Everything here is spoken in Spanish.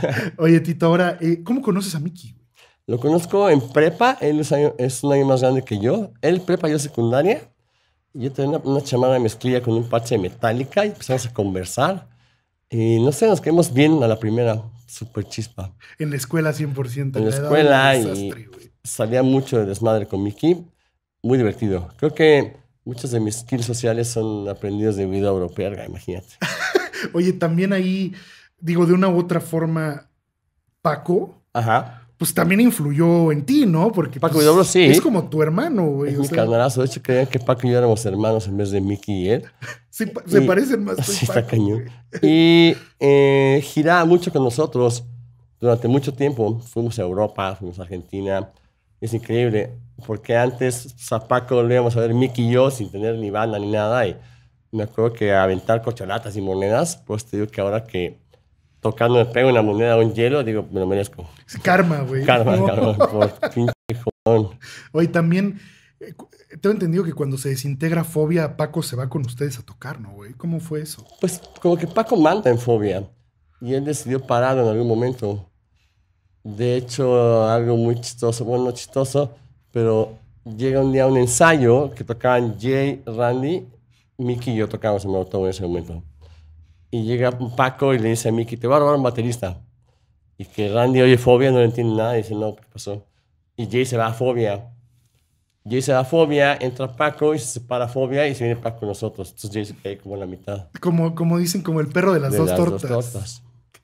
Oye, Tito, ahora, eh, ¿cómo conoces a Miki? Lo conozco en prepa, él es, es, un año más grande que yo. Él prepa, yo secundaria. Yo tenía una, chamada de mezclilla con un parche de metálica y empezamos a conversar. Y no sé, nos quedamos bien a la primera, súper chispa. En la escuela 100%. En la escuela y salía mucho de desmadre con Miki. Muy divertido. Creo que muchos de mis skills sociales son aprendidos de vida europea, imagínate. Oye, también ahí digo, de una u otra forma, Paco, Ajá. pues también influyó en ti, ¿no? Porque Paco y pues, sí. es como tu hermano, güey. Es mi De hecho, creían que Paco y yo éramos hermanos en vez de Mickey y él. se parecen más. Sí, está cañón. Y eh, giraba mucho con nosotros durante mucho tiempo. Fuimos a Europa, fuimos a Argentina. Es increíble, porque antes a Paco a ver Mickey y yo sin tener ni banda ni nada. Y me acuerdo que aventar cocholatas y monedas, pues te digo que ahora que tocando me pego una moneda un hielo, digo, me lo merezco. karma, güey. Karma, por pinche Oye, también eh, tengo entendido que cuando se desintegra Fobia, Paco se va con ustedes a tocar, ¿no, güey? ¿Cómo fue eso? Pues como que Paco manda en Fobia y él decidió parar en algún momento. De hecho, algo muy chistoso, bueno, no chistoso, pero llega un día un ensayo que tocaban Jay, Randy, Mickey y yo tocábamos en el auto en ese momento. Y llega Paco y le dice a que te va a robar un baterista. Y que Randy oye fobia, no le entiende nada, y dice, no, ¿qué pasó? Y Jay se va a fobia. Jay se va a fobia, entra Paco y se separa fobia y se viene Paco con nosotros. Entonces Jay se cae como la mitad. Como, como dicen, como el perro de las, de las dos tortas.